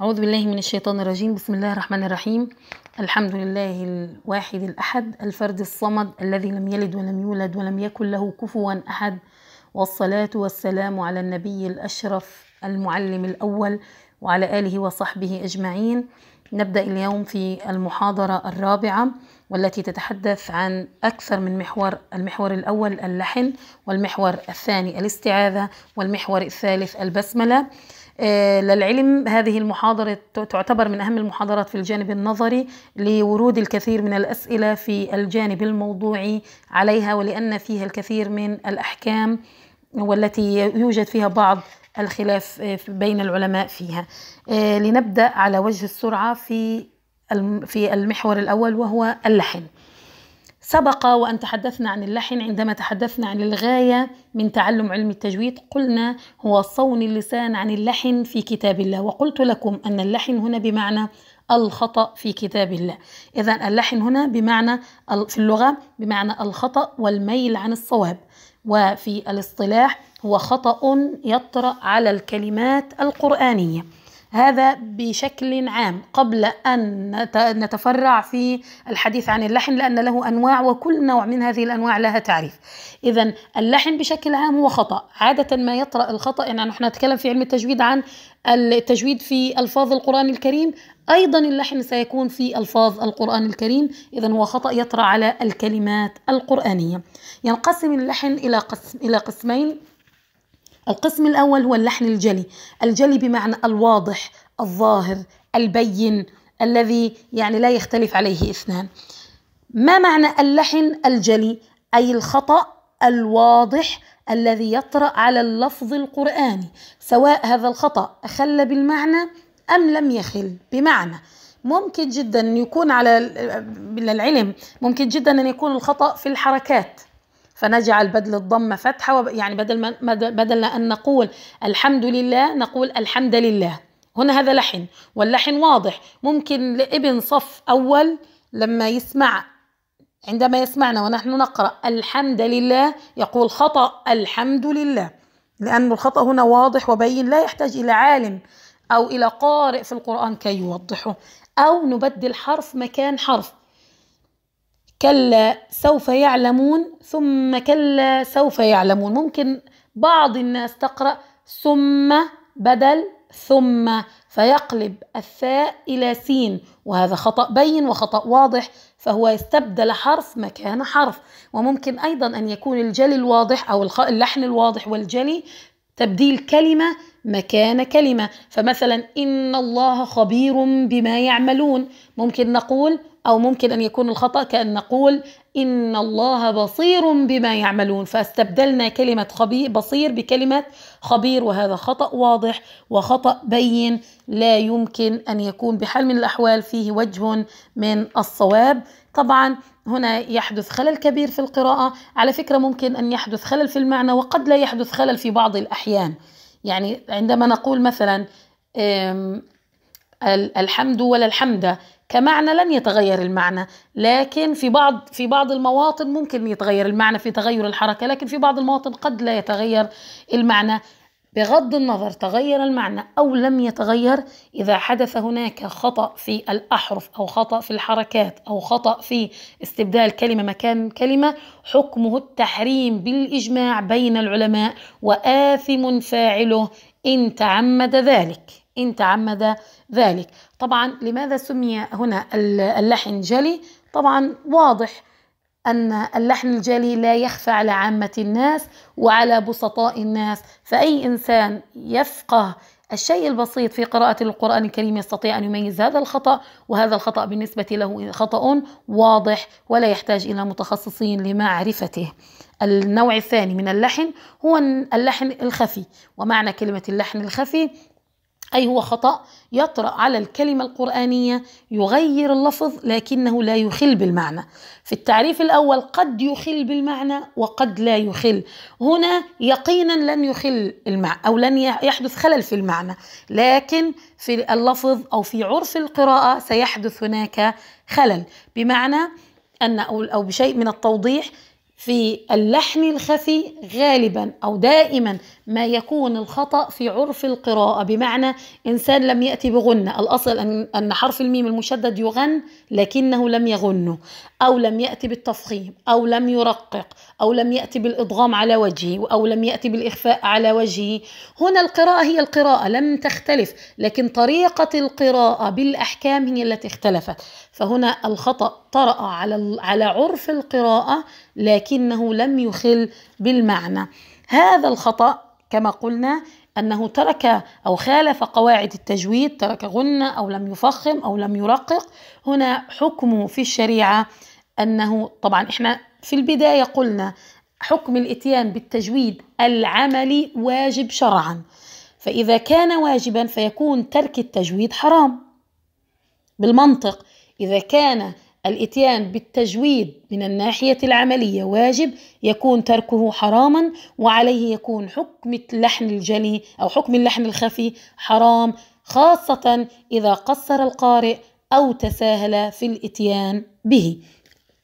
أعوذ بالله من الشيطان الرجيم بسم الله الرحمن الرحيم الحمد لله الواحد الأحد الفرد الصمد الذي لم يلد ولم يولد ولم يكن له كفوا أحد والصلاة والسلام على النبي الأشرف المعلم الأول وعلى آله وصحبه أجمعين نبدأ اليوم في المحاضرة الرابعة والتي تتحدث عن أكثر من محور المحور الأول اللحن والمحور الثاني الاستعاذة والمحور الثالث البسملة آه، للعلم هذه المحاضرة تعتبر من أهم المحاضرات في الجانب النظري لورود الكثير من الأسئلة في الجانب الموضوعي عليها ولأن فيها الكثير من الأحكام والتي يوجد فيها بعض الخلاف آه، بين العلماء فيها آه، لنبدأ على وجه السرعة في في المحور الأول وهو اللحن سبق وأن تحدثنا عن اللحن عندما تحدثنا عن الغاية من تعلم علم التجويد قلنا هو صون اللسان عن اللحن في كتاب الله وقلت لكم أن اللحن هنا بمعنى الخطأ في كتاب الله إذا اللحن هنا بمعنى في اللغة بمعنى الخطأ والميل عن الصواب وفي الاصطلاح هو خطأ يطرأ على الكلمات القرآنية هذا بشكل عام قبل أن نتفرع في الحديث عن اللحن لأن له أنواع وكل نوع من هذه الأنواع لها تعريف إذا اللحن بشكل عام هو خطأ عادة ما يطرأ الخطأ يعني نحن نتكلم في علم التجويد عن التجويد في ألفاظ القرآن الكريم أيضا اللحن سيكون في ألفاظ القرآن الكريم إذا هو خطأ يطرأ على الكلمات القرآنية ينقسم اللحن إلى, قسم إلى قسمين القسم الأول هو اللحن الجلي الجلي بمعنى الواضح الظاهر البين الذي يعني لا يختلف عليه اثنان ما معنى اللحن الجلي أي الخطأ الواضح الذي يطرأ على اللفظ القرآني سواء هذا الخطأ أخل بالمعنى أم لم يخل بمعنى ممكن جدا أن يكون على العلم ممكن جدا أن يكون الخطأ في الحركات فنجعل بدل الضمة فتحة يعني بدل, ما بدل أن نقول الحمد لله نقول الحمد لله هنا هذا لحن واللحن واضح ممكن لابن صف أول لما يسمع عندما يسمعنا ونحن نقرأ الحمد لله يقول خطأ الحمد لله لأن الخطأ هنا واضح وبين لا يحتاج إلى عالم أو إلى قارئ في القرآن كي يوضحه أو نبدل حرف مكان حرف كلا سوف يعلمون ثم كلا سوف يعلمون ممكن بعض الناس تقرأ ثم بدل ثم فيقلب الثاء إلى سين وهذا خطأ بين وخطأ واضح فهو يستبدل حرف مكان حرف وممكن أيضا أن يكون الجلي الواضح أو اللحن الواضح والجلي تبديل كلمة مكان كلمة فمثلا إن الله خبير بما يعملون ممكن نقول أو ممكن أن يكون الخطأ كأن نقول إن الله بصير بما يعملون فاستبدلنا كلمة خبير بصير بكلمة خبير وهذا خطأ واضح وخطأ بين لا يمكن أن يكون بحال من الأحوال فيه وجه من الصواب طبعا هنا يحدث خلل كبير في القراءة على فكرة ممكن أن يحدث خلل في المعنى وقد لا يحدث خلل في بعض الأحيان يعني عندما نقول مثلا الحمد ولا الحمد كمعنى لن يتغير المعنى لكن في بعض في بعض المواطن ممكن يتغير المعنى في تغير الحركه لكن في بعض المواطن قد لا يتغير المعنى بغض النظر تغير المعنى أو لم يتغير إذا حدث هناك خطأ في الأحرف أو خطأ في الحركات أو خطأ في استبدال كلمة مكان كلمة حكمه التحريم بالإجماع بين العلماء وآثم فاعله إن تعمد ذلك إن تعمد ذلك طبعا لماذا سمي هنا اللحن جلي طبعا واضح أن اللحن الجلي لا يخفى على عامة الناس وعلى بسطاء الناس فأي إنسان يفقه الشيء البسيط في قراءة القرآن الكريم يستطيع أن يميز هذا الخطأ وهذا الخطأ بالنسبة له خطأ واضح ولا يحتاج إلى متخصصين لمعرفته النوع الثاني من اللحن هو اللحن الخفي ومعنى كلمة اللحن الخفي أي هو خطأ يطرأ على الكلمة القرآنية يغير اللفظ لكنه لا يخل بالمعنى في التعريف الأول قد يخل بالمعنى وقد لا يخل هنا يقينا لن يخل المعنى أو لن يحدث خلل في المعنى لكن في اللفظ أو في عرف القراءة سيحدث هناك خلل بمعنى أن أو بشيء من التوضيح في اللحن الخفي غالبا أو دائما ما يكون الخطأ في عرف القراءة بمعنى إنسان لم يأتي بغنة الأصل أن حرف الميم المشدد يغن لكنه لم يغنه أو لم يأتي بالتفخيم أو لم يرقق أو لم يأتي بالإضغام على وجهه أو لم يأتي بالإخفاء على وجهه هنا القراءة هي القراءة لم تختلف لكن طريقة القراءة بالأحكام هي التي اختلفت فهنا الخطأ طرأ على على عرف القراءة لكنه لم يخل بالمعنى هذا الخطأ كما قلنا أنه ترك أو خالف قواعد التجويد ترك غنة أو لم يفخم أو لم يرقق هنا حكمه في الشريعة أنه طبعا إحنا في البداية قلنا حكم الإتيان بالتجويد العملي واجب شرعا فإذا كان واجبا فيكون ترك التجويد حرام بالمنطق إذا كان الإتيان بالتجويد من الناحية العملية واجب يكون تركه حراما وعليه يكون حكم اللحن الجلي أو حكم اللحن الخفي حرام خاصة إذا قصر القارئ أو تساهل في الإتيان به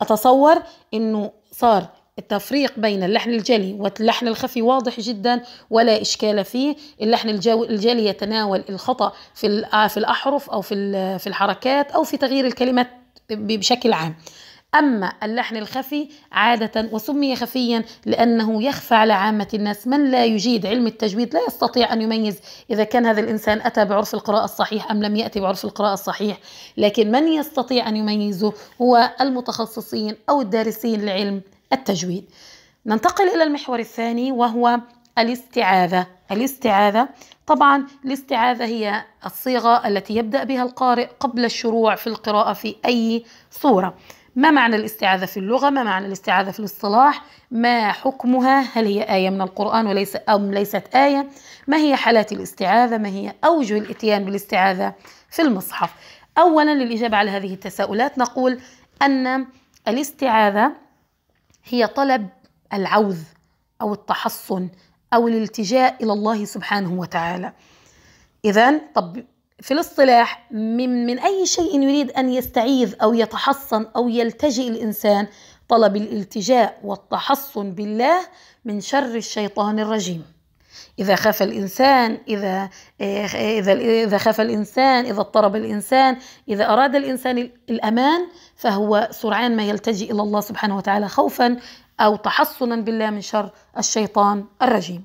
أتصور أنه صار التفريق بين اللحن الجلي واللحن الخفي واضح جدا ولا إشكال فيه اللحن الجلي يتناول الخطأ في آه، في الأحرف أو في في الحركات أو في تغيير الكلمات بشكل عام أما اللحن الخفي عادة وسمي خفيا لأنه يخفى على عامة الناس من لا يجيد علم التجويد لا يستطيع أن يميز إذا كان هذا الإنسان أتى بعرف القراءة الصحيح أم لم يأتي بعرف القراءة الصحيح لكن من يستطيع أن يميزه هو المتخصصين أو الدارسين لعلم التجويد ننتقل إلى المحور الثاني وهو الاستعاذة الاستعاذة طبعا الاستعاذة هي الصيغة التي يبدأ بها القارئ قبل الشروع في القراءة في أي صورة ما معنى الاستعاذة في اللغة ما معنى الاستعاذة في الاصطلاح ما حكمها هل هي آية من القرآن وليس أم ليست آية ما هي حالات الاستعاذة ما هي أوجه الإتيان بالاستعاذة في المصحف أولا للإجابة على هذه التساؤلات نقول أن الاستعاذة هي طلب العوذ أو التحصن أو الالتجاء إلى الله سبحانه وتعالى إذا طب في الاصطلاح من, من أي شيء يريد أن يستعيذ أو يتحصن أو يلتجئ الإنسان طلب الالتجاء والتحصن بالله من شر الشيطان الرجيم إذا خاف الإنسان إذا آه، إذا إذا خاف الإنسان إذا اضطرب الإنسان إذا أراد الإنسان الأمان فهو سرعان ما يلتجئ إلى الله سبحانه وتعالى خوفا أو تحصنا بالله من شر الشيطان الرجيم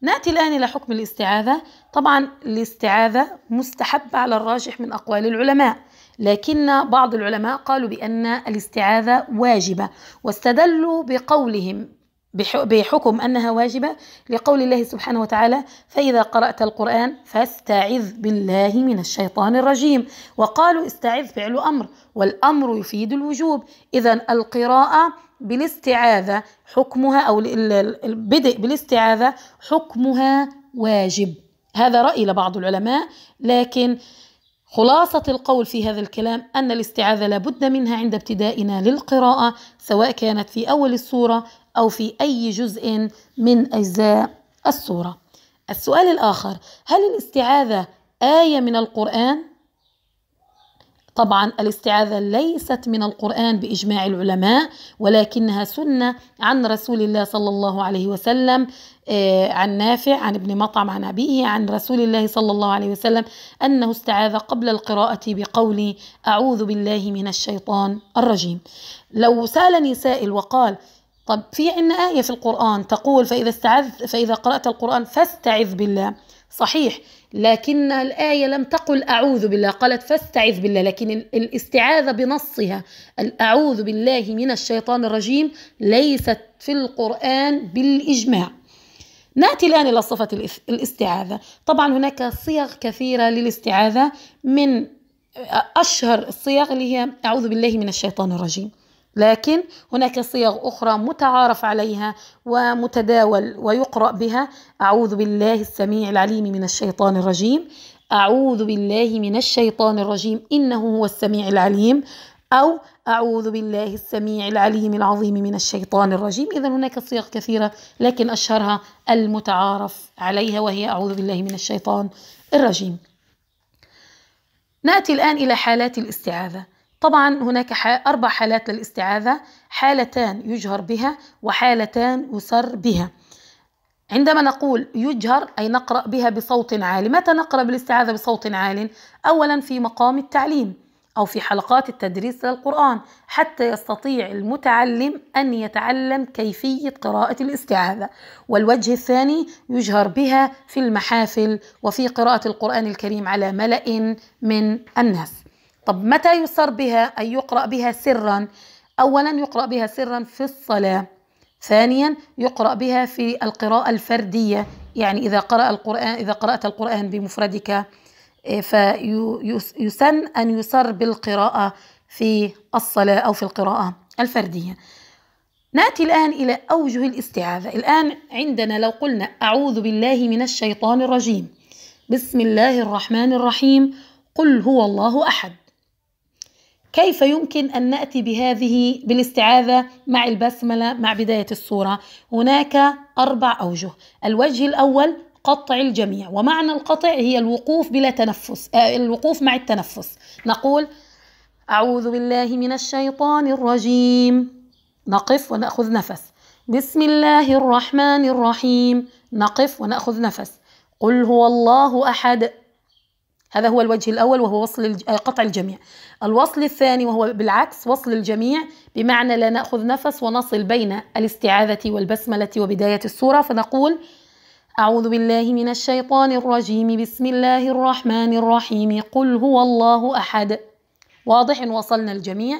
ناتي الان الى حكم الاستعاذه طبعا الاستعاذه مستحبه على الراجح من اقوال العلماء لكن بعض العلماء قالوا بان الاستعاذه واجبه واستدلوا بقولهم بحكم أنها واجبة لقول الله سبحانه وتعالى فإذا قرأت القرآن فاستعذ بالله من الشيطان الرجيم وقالوا استعذ فعل أمر والأمر يفيد الوجوب إذا القراءة بالاستعاذة حكمها أو البدء بالاستعاذة حكمها واجب هذا رأي لبعض العلماء لكن خلاصة القول في هذا الكلام أن الاستعاذة لابد منها عند ابتدائنا للقراءة سواء كانت في أول السورة أو في أي جزء من أجزاء السورة. السؤال الآخر: هل الاستعاذة آية من القرآن؟ طبعا الاستعاذة ليست من القرآن بإجماع العلماء ولكنها سنة عن رسول الله صلى الله عليه وسلم آه، عن نافع عن ابن مطعم عن أبيه عن رسول الله صلى الله عليه وسلم أنه استعاذ قبل القراءة بقول أعوذ بالله من الشيطان الرجيم لو سألني سائل وقال طب في عنا آية في القرآن تقول فإذا استعذ فإذا قرأت القرآن فاستعذ بالله صحيح لكن الآية لم تقل أعوذ بالله قالت فاستعذ بالله لكن الاستعاذة بنصها الأعوذ بالله من الشيطان الرجيم ليست في القرآن بالإجماع ناتي الان الى صفه الاستعاذه طبعا هناك صيغ كثيره للاستعاذه من اشهر الصيغ اللي هي اعوذ بالله من الشيطان الرجيم لكن هناك صيغ أخرى متعارف عليها ومتداول ويقرأ بها أعوذ بالله السميع العليم من الشيطان الرجيم أعوذ بالله من الشيطان الرجيم إنه هو السميع العليم أو أعوذ بالله السميع العليم العظيم من الشيطان الرجيم إذا هناك صيغ كثيرة لكن أشهرها المتعارف عليها وهي أعوذ بالله من الشيطان الرجيم نأتي الآن إلى حالات الاستعاذة طبعا هناك أربع حالات للاستعاذة حالتان يجهر بها وحالتان يسر بها عندما نقول يجهر أي نقرأ بها بصوت عالي متى نقرأ بالاستعاذة بصوت عال؟ أولا في مقام التعليم أو في حلقات التدريس للقرآن حتى يستطيع المتعلم أن يتعلم كيفية قراءة الاستعاذة والوجه الثاني يجهر بها في المحافل وفي قراءة القرآن الكريم على ملأ من الناس طب متى يسر بها أي يقرأ بها سرا أولا يقرأ بها سرا في الصلاة ثانيا يقرأ بها في القراءة الفردية يعني إذا قرأ القرآن إذا قرأت القرآن بمفردك إيه، فيسن أن يسر بالقراءة في الصلاة أو في القراءة الفردية نأتي الآن إلى أوجه الاستعاذة الآن عندنا لو قلنا أعوذ بالله من الشيطان الرجيم بسم الله الرحمن الرحيم قل هو الله أحد كيف يمكن أن نأتي بهذه بالاستعاذة مع البسملة مع بداية الصورة هناك أربع أوجه الوجه الأول قطع الجميع ومعنى القطع هي الوقوف بلا تنفس آه، الوقوف مع التنفس نقول أعوذ بالله من الشيطان الرجيم نقف ونأخذ نفس بسم الله الرحمن الرحيم نقف ونأخذ نفس قل هو الله أحد هذا هو الوجه الأول وهو وصل آه، قطع الجميع الوصل الثاني وهو بالعكس وصل الجميع بمعنى لا نأخذ نفس ونصل بين الاستعاذة والبسملة وبداية السورة فنقول أعوذ بالله من الشيطان الرجيم بسم الله الرحمن الرحيم قل هو الله أحد واضح إن وصلنا الجميع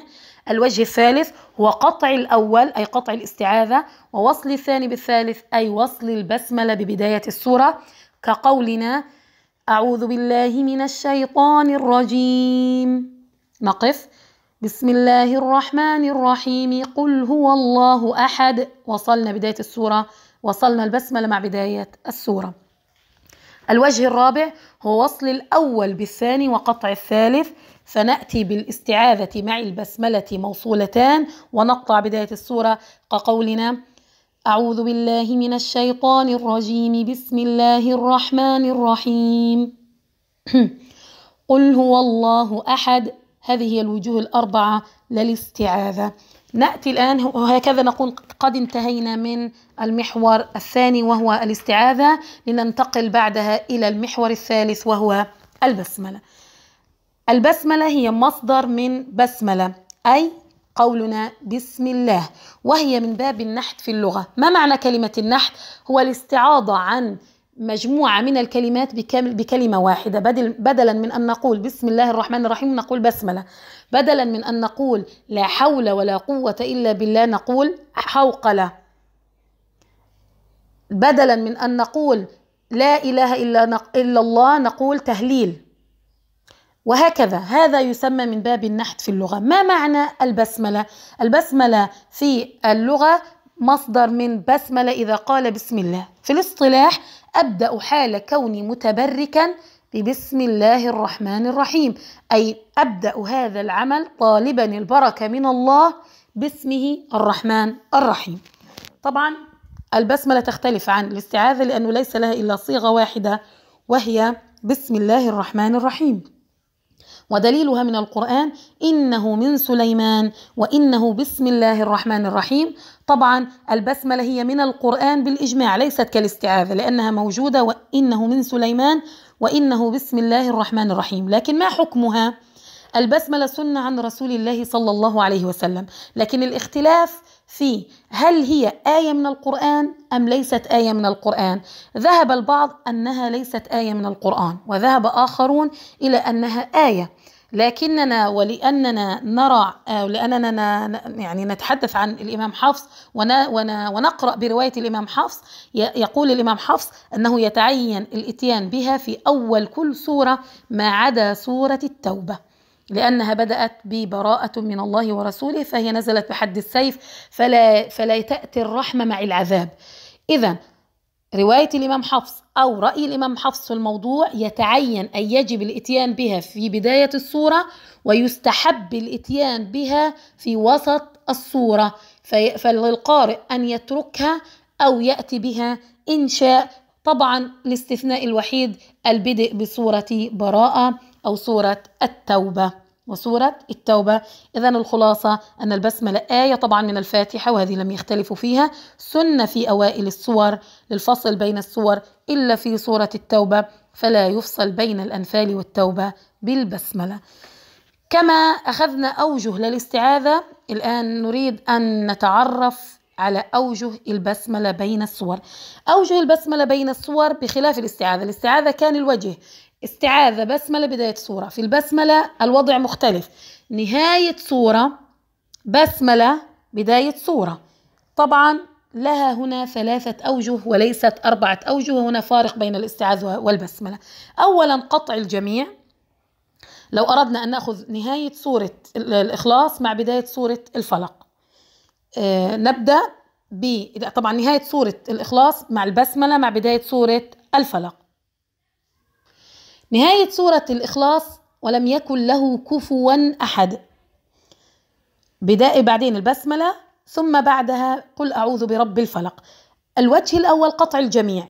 الوجه الثالث هو قطع الأول أي قطع الاستعاذة ووصل الثاني بالثالث أي وصل البسملة ببداية السورة كقولنا أعوذ بالله من الشيطان الرجيم نقف بسم الله الرحمن الرحيم قل هو الله أحد وصلنا بداية السورة وصلنا البسملة مع بداية السورة الوجه الرابع هو وصل الأول بالثاني وقطع الثالث فنأتي بالاستعاذة مع البسملة موصولتان ونقطع بداية السورة كقولنا أعوذ بالله من الشيطان الرجيم بسم الله الرحمن الرحيم قل هو الله أحد هذه هي الوجوه الأربعة للاستعاذة نأتي الآن وهكذا نقول قد انتهينا من المحور الثاني وهو الاستعاذة لننتقل بعدها إلى المحور الثالث وهو البسملة البسملة هي مصدر من بسملة أي قولنا بسم الله وهي من باب النحت في اللغة ما معنى كلمة النحت؟ هو الاستعاضة عن مجموعة من الكلمات بكلمة واحدة بدل بدلا من أن نقول بسم الله الرحمن الرحيم نقول بسملة بدلا من أن نقول لا حول ولا قوة إلا بالله نقول حوقلة بدلا من أن نقول لا إله إلا, إلا الله نقول تهليل وهكذا هذا يسمى من باب النحت في اللغة ما معنى البسملة؟ البسملة في اللغة مصدر من بسملة إذا قال بسم الله في الاصطلاح أبدأ حال كوني متبركا ببسم الله الرحمن الرحيم أي أبدأ هذا العمل طالبا البركة من الله باسمه الرحمن الرحيم طبعا البسملة تختلف عن الاستعاذة لأنه ليس لها إلا صيغة واحدة وهي بسم الله الرحمن الرحيم ودليلها من القرآن إنه من سليمان وإنه بسم الله الرحمن الرحيم طبعا البسملة هي من القرآن بالإجماع ليست كالاستعاذة لأنها موجودة وإنه من سليمان وإنه بسم الله الرحمن الرحيم لكن ما حكمها؟ البسملة سنة عن رسول الله صلى الله عليه وسلم لكن الاختلاف في هل هي آية من القرآن أم ليست آية من القرآن ذهب البعض أنها ليست آية من القرآن وذهب آخرون إلى أنها آية لكننا ولأننا نرى آه، لأننا يعني نتحدث عن الإمام حفص ونقرأ برواية الإمام حفص يقول الإمام حفص أنه يتعين الإتيان بها في أول كل سورة ما عدا سورة التوبة لأنها بدأت ببراءة من الله ورسوله فهي نزلت بحد السيف فلا, فلا تأتي الرحمة مع العذاب إذا رواية الإمام حفص أو رأي الإمام حفص في الموضوع يتعين أن يجب الإتيان بها في بداية الصورة ويستحب الإتيان بها في وسط الصورة فللقارئ أن يتركها أو يأتي بها إن شاء طبعا الاستثناء الوحيد البدء بصورة براءة أو سورة التوبة وسورة التوبة إذا الخلاصة أن البسملة آية طبعا من الفاتحة وهذه لم يختلفوا فيها سنة في أوائل السور للفصل بين السور إلا في سورة التوبة فلا يفصل بين الأنفال والتوبة بالبسملة كما أخذنا أوجه للاستعاذة الآن نريد أن نتعرف على أوجه البسملة بين الصور أوجه البسملة بين الصور بخلاف الاستعاذة الاستعاذة كان الوجه استعاذة بسملة بداية سورة في البسملة الوضع مختلف نهاية سورة بسملة بداية سورة طبعا لها هنا ثلاثة أوجه وليست أربعة أوجه وهنا فارق بين الاستعاذة والبسملة أولا قطع الجميع لو أردنا أن نأخذ نهاية سورة الإخلاص مع بداية سورة الفلق آه نبدأ ب طبعا نهاية سورة الإخلاص مع البسملة مع بداية سورة الفلق نهاية سورة الإخلاص ولم يكن له كفوا أحد بداء بعدين البسملة ثم بعدها قل أعوذ برب الفلق الوجه الأول قطع الجميع